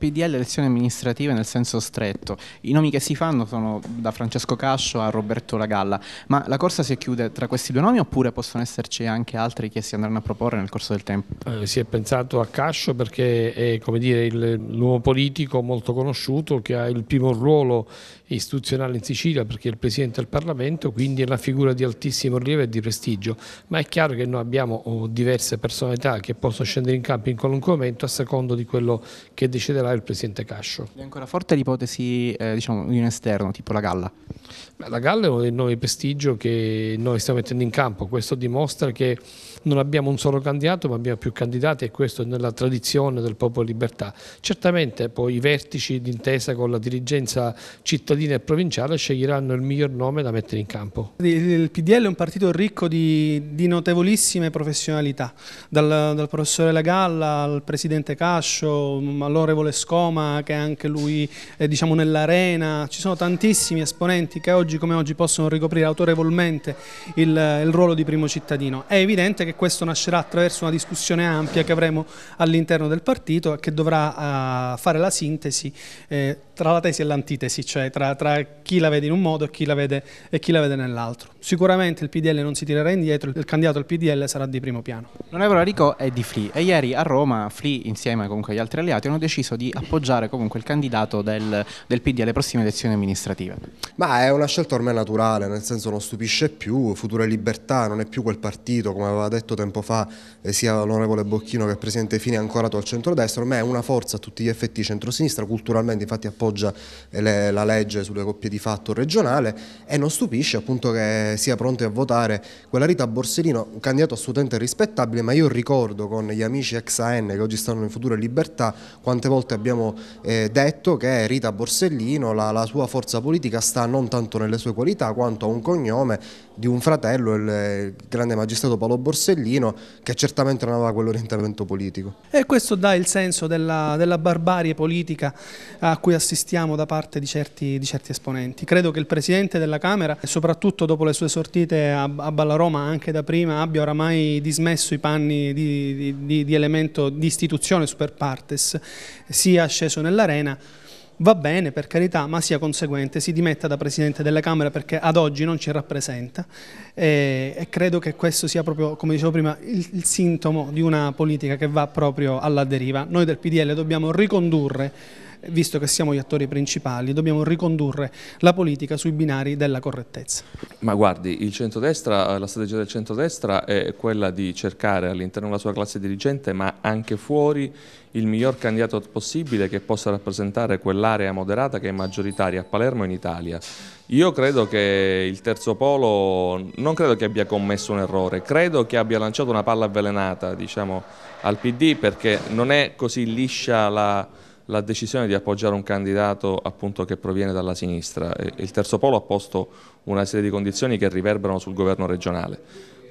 PDL elezioni amministrative nel senso stretto. I nomi che si fanno sono da Francesco Cascio a Roberto Lagalla, ma la corsa si chiude tra questi due nomi oppure possono esserci anche altri che si andranno a proporre nel corso del tempo? Eh, si è pensato a Cascio perché è come dire, l'uomo politico molto conosciuto che ha il primo ruolo istituzionale in Sicilia perché è il Presidente del Parlamento, quindi è una figura di altissimo rilievo e di prestigio, ma è chiaro che noi abbiamo oh, diverse personalità che possono scendere in campo in qualunque momento a secondo di quello che deciderà il presidente Cascio. È ancora forte l'ipotesi eh, diciamo, di un esterno, tipo la Galla? la Galla è uno dei nuovi prestigio che noi stiamo mettendo in campo, questo dimostra che non abbiamo un solo candidato ma abbiamo più candidati e questo è nella tradizione del popolo libertà. Certamente poi i vertici d'intesa con la dirigenza cittadina e provinciale sceglieranno il miglior nome da mettere in campo. Il PDL è un partito ricco di, di notevolissime professionalità, dal, dal professore La Galla al presidente Cascio, all'orevole Scoma che è anche lui eh, diciamo, nell'arena, ci sono tantissimi esponenti politica oggi come oggi possono ricoprire autorevolmente il, il ruolo di primo cittadino. È evidente che questo nascerà attraverso una discussione ampia che avremo all'interno del partito e che dovrà uh, fare la sintesi eh, tra la tesi e l'antitesi, cioè tra, tra, chi la vede in un modo e chi la vede, vede nell'altro. Sicuramente il PDL non si tirerà indietro, il candidato al PDL sarà di primo piano. L'onorevole Rico è di FLI e ieri a Roma FLI insieme comunque agli altri alleati hanno deciso di appoggiare comunque il candidato del, del PD alle prossime elezioni amministrative. Ma è una scelta ormai naturale, nel senso non stupisce più, Futura Libertà non è più quel partito, come aveva detto tempo fa eh, sia l'onorevole Bocchino che il presidente Fini ancorato al centrodestra, ormai è una forza a tutti gli effetti centrosinistra, culturalmente infatti appoggia eh, le, la legge sulle coppie di fatto regionale e non stupisce appunto che sia pronto a votare quella Rita Borsellino, un candidato assolutamente rispettabile, ma io ricordo con gli amici ex AN che oggi stanno in Futura Libertà quante volte abbiamo eh, detto che Rita Borsellino, la, la sua forza politica sta non tanto tanto nelle sue qualità quanto a un cognome di un fratello, il grande magistrato Paolo Borsellino, che certamente non aveva quell'orientamento politico. E questo dà il senso della, della, barbarie politica a cui assistiamo da parte di certi, di certi, esponenti. Credo che il Presidente della Camera, soprattutto dopo le sue sortite a, a Ballaroma, anche da prima, abbia oramai dismesso i panni di, di, di elemento di istituzione super partes, sia sceso nell'arena va bene per carità, ma sia conseguente, si dimetta da Presidente della Camera perché ad oggi non ci rappresenta e, e credo che questo sia proprio, come dicevo prima, il, il, sintomo di una politica che va proprio alla deriva. Noi del PDL dobbiamo ricondurre visto che siamo gli attori principali, dobbiamo ricondurre la politica sui binari della correttezza. Ma guardi, la strategia del centrodestra è quella di cercare all'interno della sua classe dirigente, ma anche fuori, il miglior candidato possibile che possa rappresentare quell'area moderata che è maggioritaria a Palermo e in Italia. Io credo che il terzo polo non credo che abbia commesso un errore, credo che abbia lanciato una palla avvelenata diciamo, al PD perché non è così liscia la, la decisione di appoggiare un candidato appunto che proviene dalla sinistra. Il terzo polo ha posto una serie di condizioni che riverberano sul governo regionale.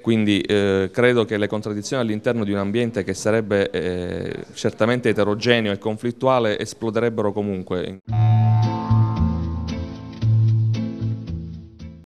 Quindi eh, credo che le contraddizioni all'interno di un ambiente che sarebbe eh, certamente eterogeneo e conflittuale esploderebbero comunque.